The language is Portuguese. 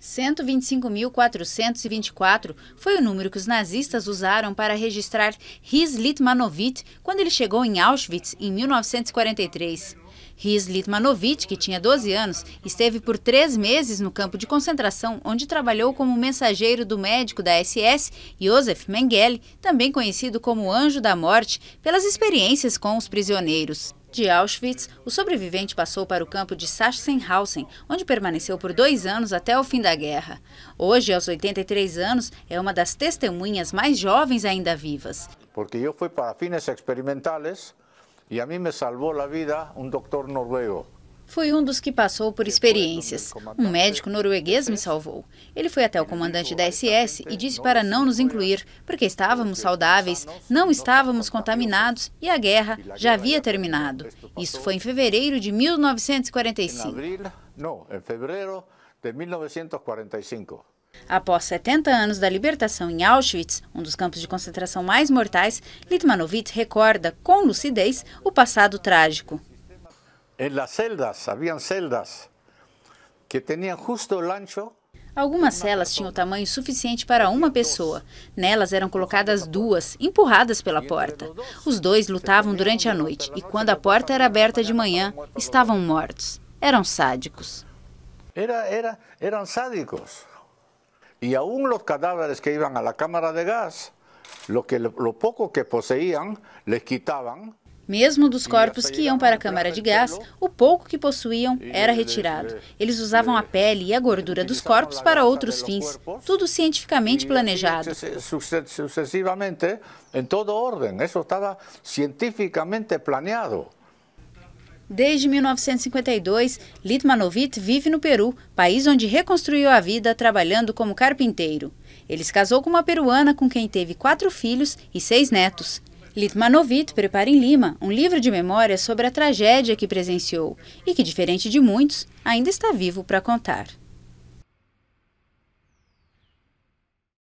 125.424 foi o número que os nazistas usaram para registrar Riz Litmanovich quando ele chegou em Auschwitz em 1943. Riz Litmanovich, que tinha 12 anos, esteve por três meses no campo de concentração, onde trabalhou como mensageiro do médico da SS, Josef Mengele, também conhecido como Anjo da Morte, pelas experiências com os prisioneiros. De Auschwitz, o sobrevivente passou para o campo de Sachsenhausen, onde permaneceu por dois anos até o fim da guerra. Hoje, aos 83 anos, é uma das testemunhas mais jovens ainda vivas. Porque eu fui para fins experimentais e a mim me salvou a vida um doutor noruego. Foi um dos que passou por experiências. Um médico norueguês me salvou. Ele foi até o comandante da SS e disse para não nos incluir, porque estávamos saudáveis, não estávamos contaminados e a guerra já havia terminado. Isso foi em fevereiro de 1945. Não, em fevereiro de 1945. Após 70 anos da libertação em Auschwitz, um dos campos de concentração mais mortais, Litmanovitz recorda com lucidez o passado trágico em las celdas, haviam celdas que tinham justo o ancho Algumas celas tinham tamanho suficiente para uma pessoa. Nelas eram colocadas duas, empurradas pela porta. Os dois lutavam durante a noite e, quando a porta era aberta de manhã, estavam mortos. Eram sádicos. Era, era, eram sádicos. E aún os cadáveres que iam à câmara de gás, o pouco que possuíam, les quitavam mesmo dos corpos que iam para a câmara de gás, o pouco que possuíam era retirado. Eles usavam a pele e a gordura dos corpos para outros fins, tudo cientificamente planejado. Sucessivamente, em toda ordem, isso estava cientificamente planeado. Desde 1952, Litmanovit vive no Peru, país onde reconstruiu a vida trabalhando como carpinteiro. Ele se casou com uma peruana com quem teve quatro filhos e seis netos. Litmanovit prepara em Lima um livro de memórias sobre a tragédia que presenciou e que, diferente de muitos, ainda está vivo para contar.